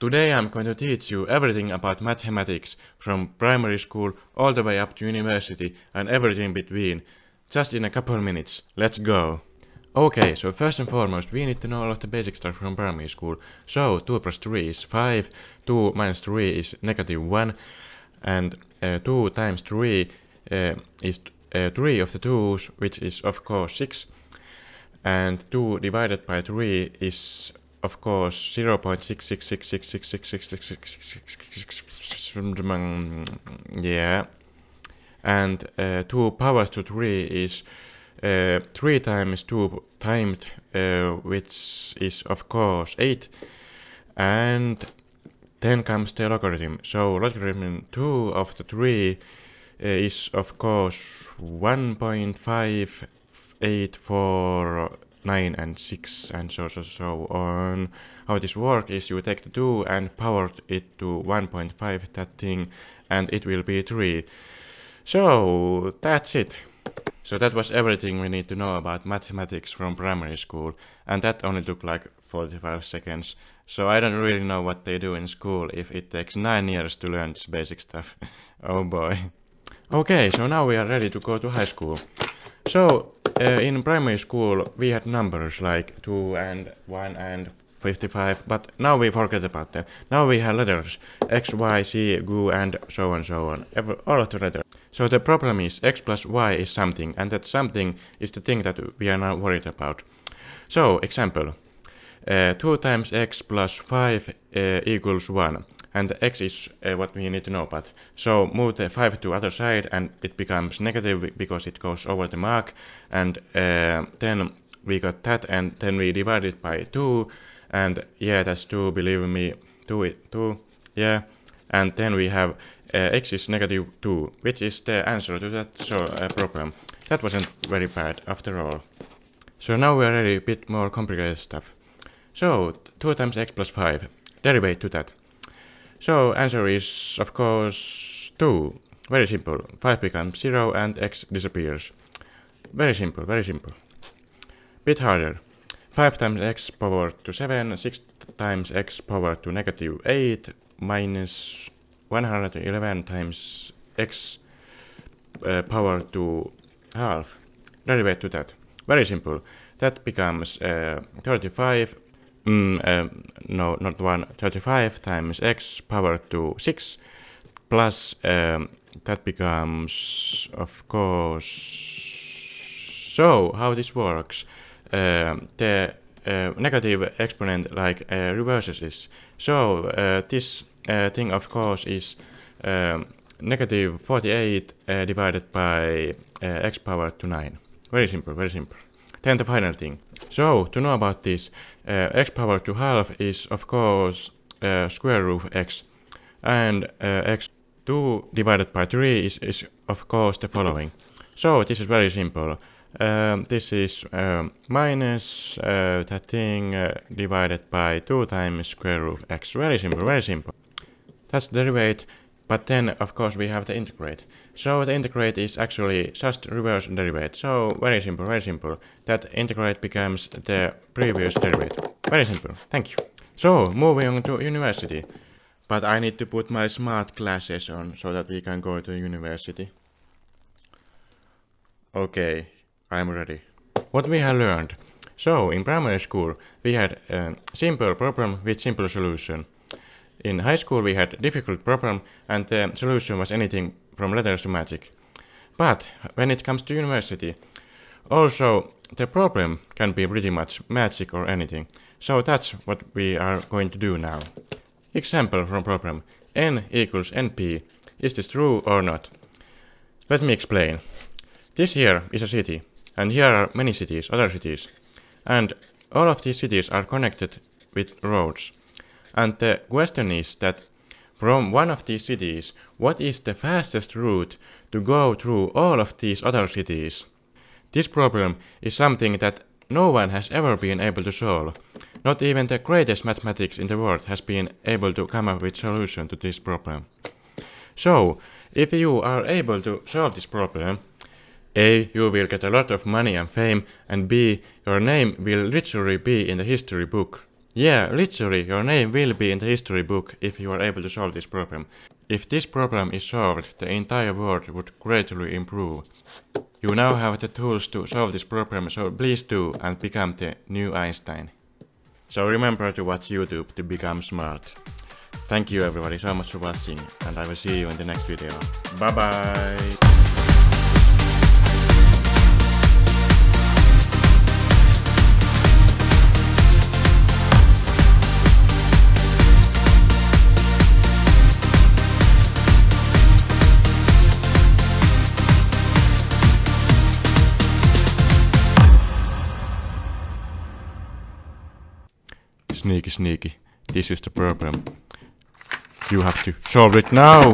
Today I'm going to teach you everything about mathematics, from primary school all the way up to university and everything between, just in a couple minutes. Let's go! Okay, so first and foremost, we need to know all of the basic stuff from primary school. So, 2 plus 3 is 5, 2 minus 3 is negative 1, and uh, 2 times 3 uh, is uh, 3 of the 2's, which is of course 6, and 2 divided by 3 is of course 0 yeah and uh, 2 powers to 3 is uh, 3 times 2 timed, uh, which is of course 8 and then comes the logarithm so logarithm 2 of the 3 is of course 1.584 9 and 6 and so so so on. How this work is you take the 2 and power it to 1.5 that thing and it will be 3. So that's it. So that was everything we need to know about mathematics from primary school and that only took like 45 seconds. So I don't really know what they do in school if it takes 9 years to learn this basic stuff. oh boy. Okay, so now we are ready to go to high school. So, uh, in primary school, we had numbers like 2 and 1 and 55, but now we forget about them. Now we have letters x, y, z, gu, and so on, so on. Every, all of the letters. So the problem is x plus y is something, and that something is the thing that we are now worried about. So, example. Uh, 2 times x plus 5 uh, equals 1 and the x is uh, what we need to know but so move the 5 to other side and it becomes negative because it goes over the mark and uh, then we got that and then we divide it by 2 and yeah that's 2 believe me 2 it 2 yeah and then we have uh, x is negative 2 which is the answer to that so, uh, problem that wasn't very bad after all so now we are ready a bit more complicated stuff so 2 times x plus 5 derivative to that so answer is, of course, 2. Very simple. 5 becomes 0 and x disappears. Very simple, very simple. Bit harder. 5 times x power to 7, 6 times x power to negative 8, minus 111 times x uh, power to half. Derivate to that. Very simple. That becomes uh, 35 mm, uh, no, not one thirty-five times x power to 6 plus um, that becomes, of course, so how this works, uh, the uh, negative exponent like reverses this. So this thing, of course, is 48 divided by x power to 9. Very simple, very simple. Then the final thing. So, to know about this, uh, x power to half is of course uh, square root x. And uh, x2 divided by 3 is, is of course the following. So, this is very simple. Um, this is um, minus uh, that thing uh, divided by 2 times square root of x. Very simple, very simple. That's the derivative. But then, of course, we have the integrate. So the integrate is actually just reverse derivative. So very simple, very simple. That integrate becomes the previous derivative. Very simple. Thank you. So moving on to university. But I need to put my smart glasses on so that we can go to university. Okay, I'm ready. What we have learned. So in primary school, we had a simple problem with simple solution. In high school we had a difficult problem and the solution was anything from letters to magic. But when it comes to university, also the problem can be pretty much magic or anything. So that's what we are going to do now. Example from problem n equals np. Is this true or not? Let me explain. This here is a city, and here are many cities, other cities. And all of these cities are connected with roads. And the question is that from one of these cities, what is the fastest route to go through all of these other cities? This problem is something that no one has ever been able to solve. Not even the greatest mathematics in the world has been able to come up with solution to this problem. So, if you are able to solve this problem, A. You will get a lot of money and fame, and B. Your name will literally be in the history book. Yeah, literally, your name will be in the history book if you are able to solve this problem. If this problem is solved, the entire world would greatly improve. You now have the tools to solve this problem, so please do and become the new Einstein. So remember to watch YouTube to become smart. Thank you everybody so much for watching, and I will see you in the next video. Bye bye! Sneaky, sneaky. This is the problem. You have to solve it now.